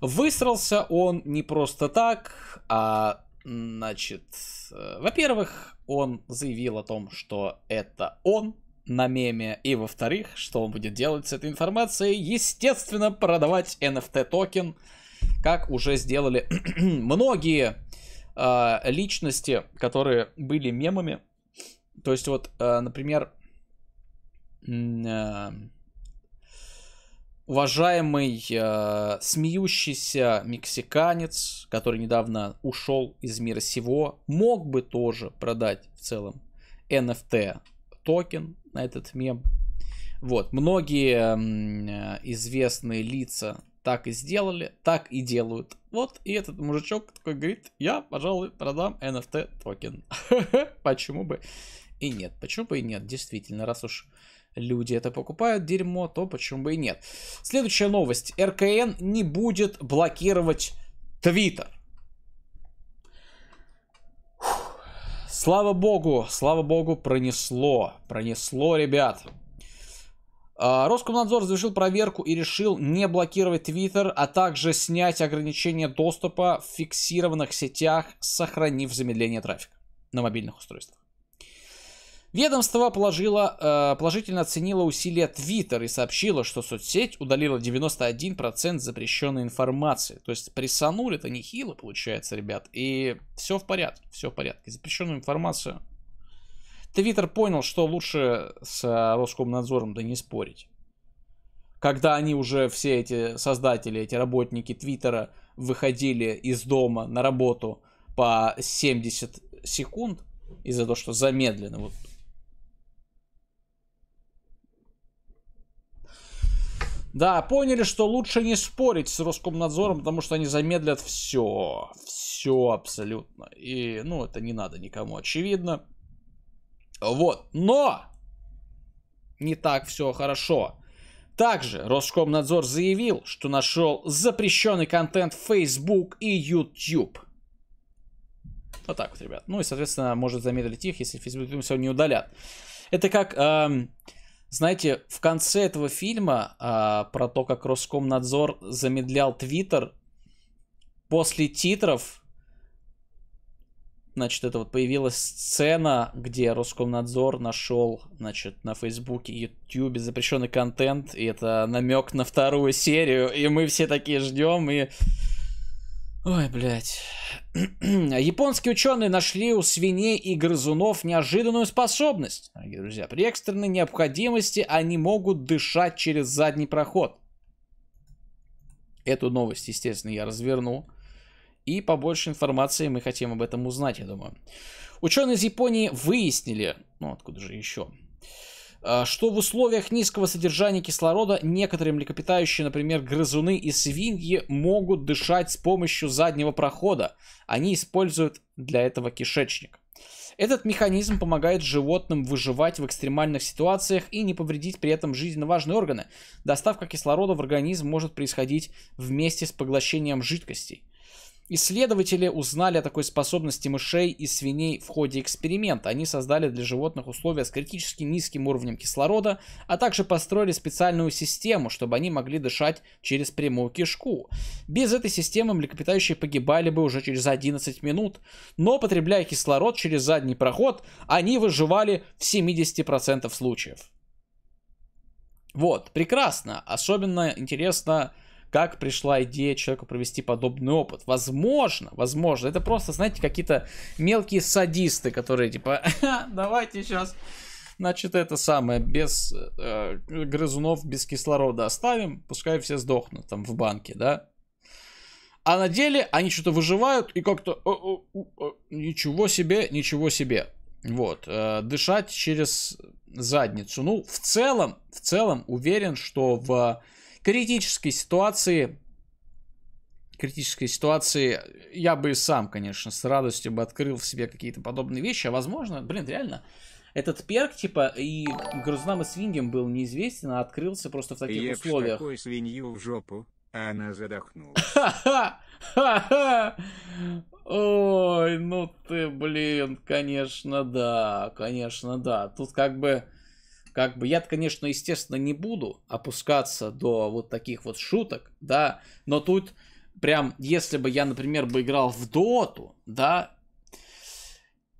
Высрался он не просто так, а, значит, э, во-первых, он заявил о том, что это он, на меме, и во-вторых, что он будет делать с этой информацией, естественно, продавать NFT токен как уже сделали многие э, личности, которые были мемами. То есть вот, э, например, э, уважаемый э, смеющийся мексиканец, который недавно ушел из мира сего, мог бы тоже продать в целом NFT токен на этот мем. Вот, многие известные лица так и сделали, так и делают. Вот, и этот мужичок такой говорит, я, пожалуй, продам NFT токен. Почему бы и нет? Почему бы и нет? Действительно, раз уж люди это покупают, дерьмо, то почему бы и нет? Следующая новость. РКН не будет блокировать Твиттер. Слава богу, слава богу, пронесло. Пронесло, ребят. А, Роскомнадзор завершил проверку и решил не блокировать Twitter, а также снять ограничение доступа в фиксированных сетях, сохранив замедление трафика на мобильных устройствах. Ведомство положило, э, положительно оценило усилия Twitter и сообщило, что соцсеть удалила 91% запрещенной информации. То есть прессанули это нехило, получается, ребят. И все в порядке, все в порядке. Запрещенную информацию Твиттер понял, что лучше с э, роскомнадзором да не спорить. Когда они уже все эти создатели, эти работники Твиттера выходили из дома на работу по 70 секунд из-за того, что замедленно. Вот. Да, поняли, что лучше не спорить с Роскомнадзором, потому что они замедлят все. Все абсолютно. И, ну, это не надо никому, очевидно. Вот, но не так все хорошо. Также Роскомнадзор заявил, что нашел запрещенный контент Facebook и YouTube. Вот так вот, ребят. Ну и, соответственно, может замедлить их, если Facebook все не удалят. Это как, эм, знаете, в конце этого фильма э, про то, как Роскомнадзор замедлял Твиттер, после титров значит, это вот появилась сцена, где Роскомнадзор нашел, значит, на Фейсбуке и запрещенный контент, и это намек на вторую серию, и мы все такие ждем, и... Ой, блядь. А японские ученые нашли у свиней и грызунов неожиданную способность. Дорогие друзья, при экстренной необходимости они могут дышать через задний проход. Эту новость, естественно, я развернул. И побольше информации мы хотим об этом узнать, я думаю. Ученые из Японии выяснили, ну откуда же еще, а, что в условиях низкого содержания кислорода некоторые млекопитающие, например, грызуны и свиньи, могут дышать с помощью заднего прохода. Они используют для этого кишечник. Этот механизм помогает животным выживать в экстремальных ситуациях и не повредить при этом жизненно важные органы. Доставка кислорода в организм может происходить вместе с поглощением жидкостей. Исследователи узнали о такой способности мышей и свиней в ходе эксперимента. Они создали для животных условия с критически низким уровнем кислорода, а также построили специальную систему, чтобы они могли дышать через прямую кишку. Без этой системы млекопитающие погибали бы уже через 11 минут, но потребляя кислород через задний проход, они выживали в 70% случаев. Вот, прекрасно. Особенно интересно как пришла идея человеку провести подобный опыт. Возможно, возможно, это просто, знаете, какие-то мелкие садисты, которые типа, давайте сейчас, значит, это самое, без э, грызунов, без кислорода оставим, пускай все сдохнут там в банке, да. А на деле они что-то выживают и как-то ничего себе, ничего себе. Вот, э, дышать через задницу. Ну, в целом, в целом уверен, что в критической ситуации, критической ситуации я бы сам, конечно, с радостью бы открыл в себе какие-то подобные вещи. А возможно, блин, реально, этот перк, типа, и грузнам и свиньям был неизвестен, а открылся просто в таких Ешь условиях. такой свинью в жопу, а она задохнулась. Ой, ну ты, блин, конечно, да, конечно, да. Тут как бы как бы я, конечно, естественно, не буду опускаться до вот таких вот шуток, да, но тут прям, если бы я, например, бы играл в доту, да,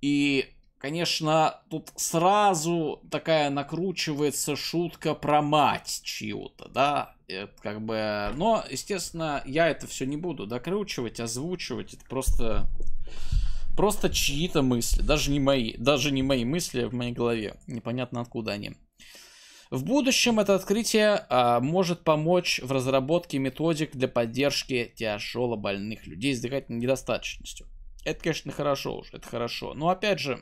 и, конечно, тут сразу такая накручивается шутка про мать чью-то, да, это как бы, но, естественно, я это все не буду докручивать, озвучивать, это просто, просто чьи-то мысли, даже не мои, даже не мои мысли в моей голове, непонятно откуда они. В будущем это открытие а, может помочь в разработке методик для поддержки тяжело больных людей с дыхательной недостаточностью. Это, конечно, хорошо уже, это хорошо. Но опять же,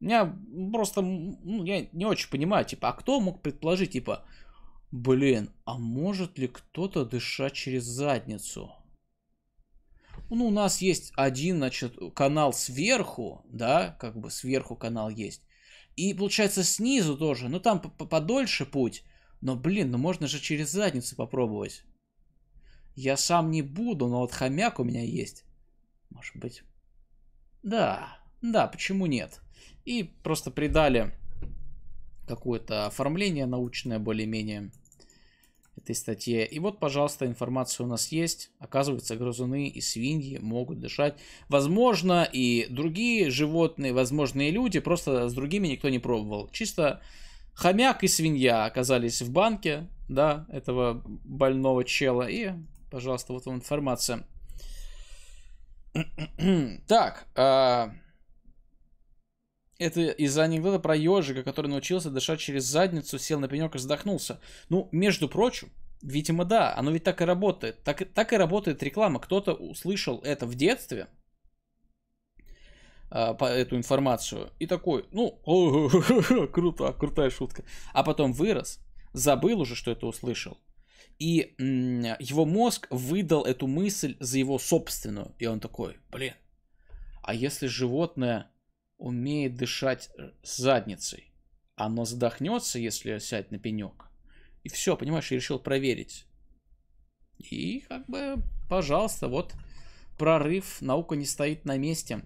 меня просто, ну, я не очень понимаю, типа, а кто мог предположить, типа, блин, а может ли кто-то дышать через задницу? Ну, у нас есть один, значит, канал сверху, да, как бы сверху канал есть. И получается снизу тоже, ну там подольше путь. Но, блин, ну можно же через задницу попробовать. Я сам не буду, но вот хомяк у меня есть. Может быть. Да, да, почему нет? И просто придали какое-то оформление научное более-менее этой статье. И вот, пожалуйста, информация у нас есть. Оказывается, грызуны и свиньи могут дышать. Возможно, и другие животные, возможно, и люди, просто с другими никто не пробовал. Чисто хомяк и свинья оказались в банке, да, этого больного чела. И, пожалуйста, вот вам информация. Так, э это из-за анекдота про ежика, который научился дышать через задницу, сел на пенек и вздохнулся. Ну, между прочим, видимо, да, оно ведь так и работает. Так, так и работает реклама. Кто-то услышал это в детстве, а, по эту информацию и такой, ну, круто, крутая шутка. А потом вырос, забыл уже, что это услышал. И его мозг выдал эту мысль за его собственную. И он такой, блин, а если животное умеет дышать э, с задницей. Оно задохнется, если сядет на пенек. И все, понимаешь, я решил проверить. И как бы, пожалуйста, вот прорыв, наука не стоит на месте.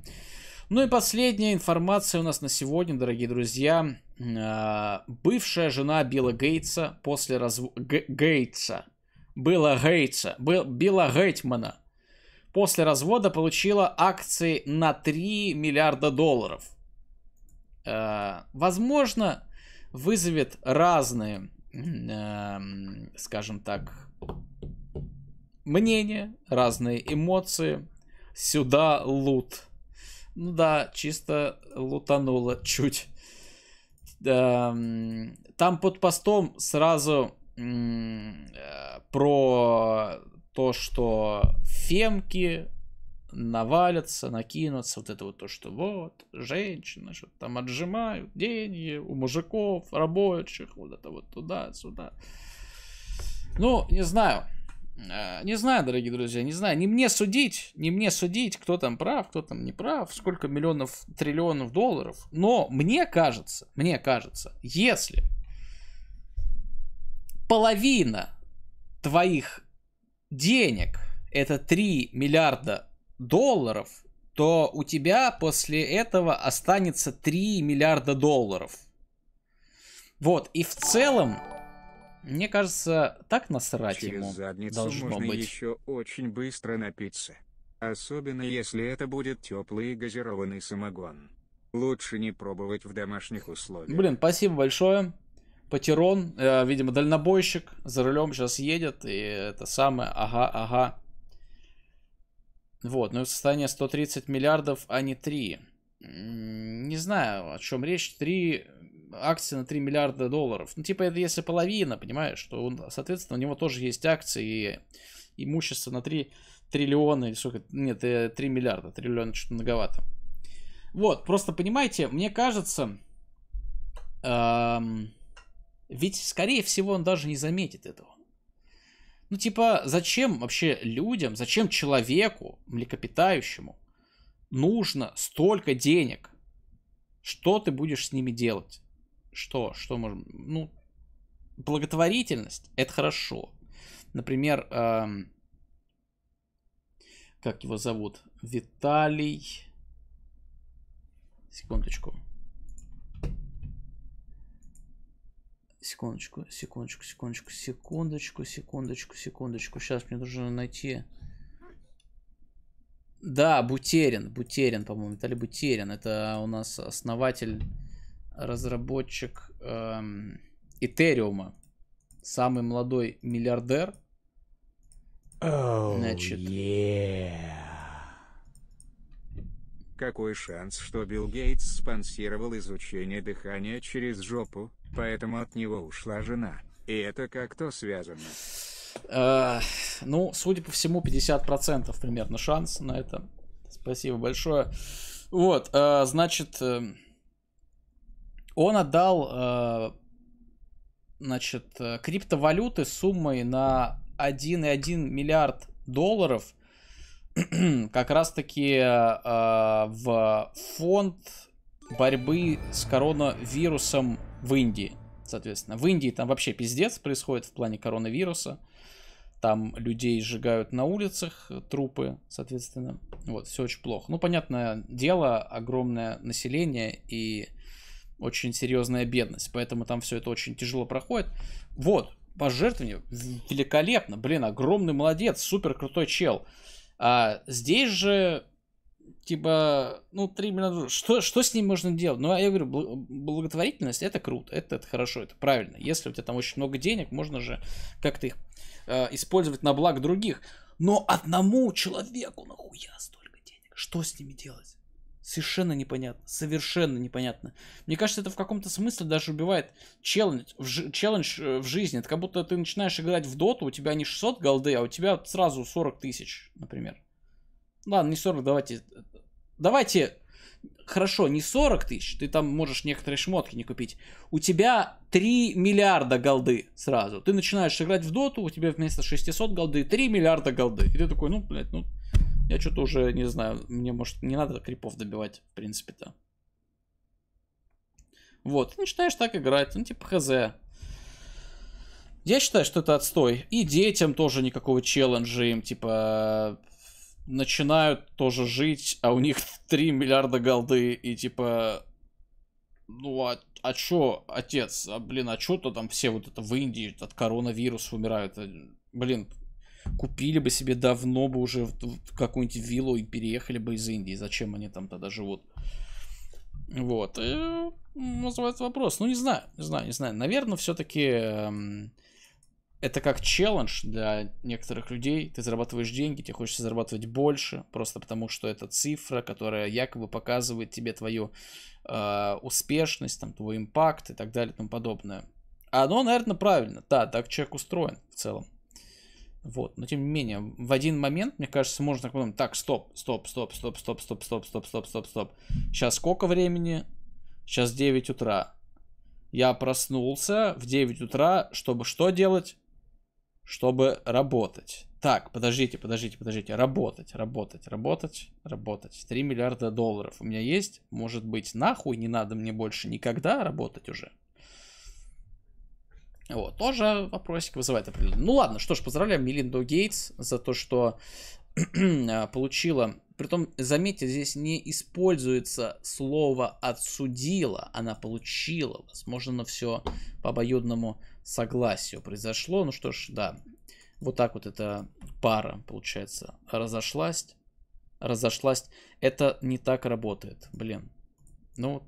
Ну и последняя информация у нас на сегодня, дорогие друзья. А, бывшая жена Билла Гейтса после развода... Гейтса. Билла Гейтса. Билла Гейтмана после развода получила акции на 3 миллиарда долларов. Э, возможно, вызовет разные, э, скажем так, мнения, разные эмоции. Сюда лут. Ну да, чисто лутануло чуть. Э, там под постом сразу э, про то, что фемки навалятся, накинутся, вот это вот то, что вот, женщины что-то там отжимают, деньги у мужиков, рабочих, вот это вот туда, сюда. Ну, не знаю. Э, не знаю, дорогие друзья, не знаю. Не мне судить, не мне судить, кто там прав, кто там не прав, сколько миллионов, триллионов долларов. Но мне кажется, мне кажется, если половина твоих денег это 3 миллиарда долларов, то у тебя после этого останется 3 миллиарда долларов. Вот, и в целом, мне кажется, так насрать Через ему задницу должно можно быть. еще очень быстро напиться. Особенно если это будет теплый газированный самогон. Лучше не пробовать в домашних условиях. Блин, спасибо большое. Патерон, э, видимо, дальнобойщик за рулем сейчас едет, и это самое, ага, ага. Вот, ну и состояние 130 миллиардов, а не 3. Не знаю, о чем речь. 3 э, акции на 3 миллиарда долларов. Ну, типа, это если половина, понимаешь, что, он, соответственно, у него тоже есть акции и имущество на 3 триллиона, или сколько, нет, 3 э, миллиарда, триллион что-то многовато. Вот, просто понимаете, мне кажется, эм, ведь, скорее всего, он даже не заметит этого. Ну, типа, зачем вообще людям, зачем человеку, млекопитающему, нужно столько денег? Что ты будешь с ними делать? Что? Что можем? Ну, благотворительность — это хорошо. Например, эм, как его зовут? Виталий... Секундочку. Секундочку, секундочку, секундочку, секундочку, секундочку, секундочку. Сейчас мне нужно найти... Да, Бутерин, Бутерин, по-моему, это ли Бутерин. Это у нас основатель, разработчик эм, Этериума. Самый молодой миллиардер. Oh, Значит... Yeah. Какой шанс, что Билл Гейтс спонсировал изучение дыхания через жопу? Поэтому от него ушла жена. И это как-то связано. Э, ну, судя по всему, 50% примерно шанс на это. Спасибо большое. Вот, э, значит, э, он отдал, значит, криптовалюты суммой на 1,1 миллиард долларов как раз-таки в фонд борьбы с коронавирусом в Индии. Соответственно, в Индии там вообще пиздец происходит в плане коронавируса. Там людей сжигают на улицах, трупы, соответственно. Вот, все очень плохо. Ну, понятное дело, огромное население и очень серьезная бедность, поэтому там все это очень тяжело проходит. Вот, пожертвование великолепно, блин, огромный молодец, супер крутой чел. А здесь же типа, ну, 3 миллиона, что, что с ним можно делать? Ну, а я говорю, благотворительность, это круто, это, это хорошо, это правильно. Если у тебя там очень много денег, можно же как-то их э, использовать на благ других. Но одному человеку нахуя столько денег? Что с ними делать? Совершенно непонятно. Совершенно непонятно. Мне кажется, это в каком-то смысле даже убивает челлендж в, ж... челлендж э, в жизни. Это как будто ты начинаешь играть в доту, у тебя не 600 голды, а у тебя сразу 40 тысяч, например. Ладно, не 40, давайте... Давайте... Хорошо, не 40 тысяч, ты там можешь некоторые шмотки не купить. У тебя 3 миллиарда голды сразу. Ты начинаешь играть в доту, у тебя вместо 600 голды 3 миллиарда голды. И ты такой, ну, блядь, ну, я что-то уже не знаю, мне, может, не надо крипов добивать, в принципе-то. Вот, ты начинаешь так играть, ну, типа, хз. Я считаю, что это отстой. И детям тоже никакого челленджа им, типа, начинают тоже жить, а у них 3 миллиарда голды, и типа, ну а, а чё, отец, а, блин, а чё-то там все вот это в Индии от коронавируса умирают, э, блин, купили бы себе давно бы уже какую-нибудь виллу и переехали бы из Индии, зачем они там тогда живут? Вот, и называется вопрос, ну не знаю, не знаю, не знаю, наверное, все-таки эм, это как челлендж для некоторых людей. Ты зарабатываешь деньги, тебе хочется зарабатывать больше, просто потому что это цифра, которая якобы показывает тебе твою э, успешность, там, твой импакт и так далее и тому подобное. Оно, наверное, правильно. Да, так человек устроен в целом. Вот, но тем не менее, в один момент, мне кажется, можно так подумать, так, стоп, стоп, стоп, стоп, стоп, стоп, стоп, стоп, стоп, стоп, стоп. Сейчас сколько времени? Сейчас 9 утра. Я проснулся в 9 утра, чтобы что делать? чтобы работать. Так, подождите, подождите, подождите. Работать, работать, работать, работать. 3 миллиарда долларов у меня есть. Может быть, нахуй не надо мне больше никогда работать уже. Вот, тоже вопросик вызывает определенно. Ну ладно, что ж, поздравляем Мелинду Гейтс за то, что а, получила. Притом, заметьте, здесь не используется слово «отсудила», она получила. Возможно, на все по обоюдному согласию произошло. Ну что ж, да, вот так вот эта пара, получается, разошлась. Разошлась. Это не так работает, блин. Ну,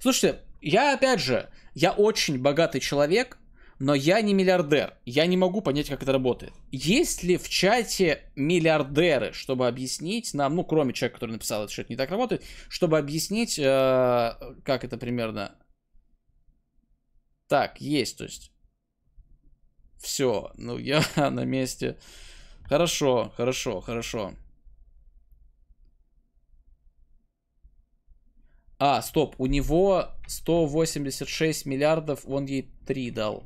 слушайте, я опять же, я очень богатый человек, но я не миллиардер. Я не могу понять, как это работает. Есть ли в чате миллиардеры, чтобы объяснить нам, ну, кроме человека, который написал что это не так работает, чтобы объяснить, э, как это примерно так, есть, то есть. Все, ну я на месте. Хорошо, хорошо, хорошо. А, стоп, у него 186 миллиардов, он ей 3 дал.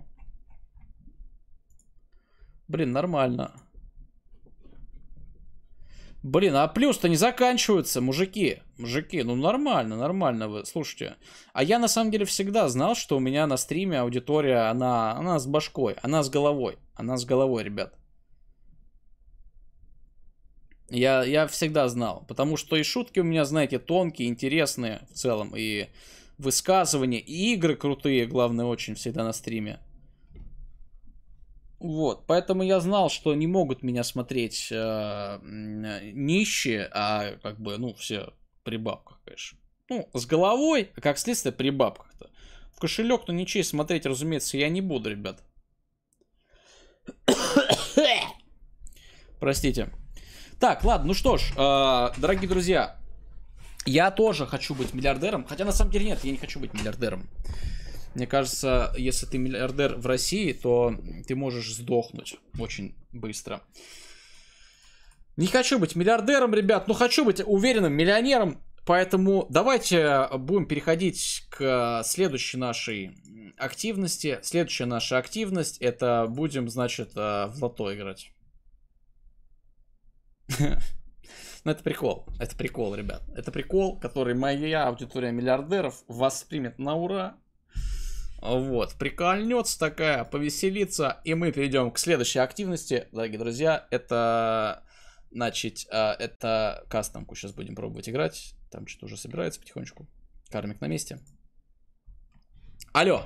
Блин, нормально. Блин, а плюс-то не заканчиваются, мужики. Мужики, ну нормально, нормально вы, слушайте. А я на самом деле всегда знал, что у меня на стриме аудитория, она, она с башкой, она с головой. Она с головой, ребят. Я, я всегда знал, потому что и шутки у меня, знаете, тонкие, интересные в целом, и высказывания, и игры крутые, главное, очень всегда на стриме. Вот, поэтому я знал, что не могут меня смотреть э, э, нищие, а как бы, ну, все при бабках, конечно. Ну, с головой, а как следствие при бабках-то. В кошелек, ну, ничей смотреть, разумеется, я не буду, ребят. Простите. Так, ладно, ну что ж, э, дорогие друзья, я тоже хочу быть миллиардером, хотя на самом деле нет, я не хочу быть миллиардером. Мне кажется, если ты миллиардер в России, то ты можешь сдохнуть очень быстро. Не хочу быть миллиардером, ребят, но хочу быть уверенным миллионером. Поэтому давайте э, будем переходить к следующей нашей активности. Следующая наша активность это будем, значит, э, в лото играть. Но ну, это прикол. Это прикол, ребят. Это прикол, который моя аудитория миллиардеров воспримет на ура. Вот, прикольнется такая, повеселиться. И мы перейдем к следующей активности, дорогие друзья. Это, значит, а, это кастомку сейчас будем пробовать играть. Там что-то уже собирается потихонечку. Кармик на месте. Алло.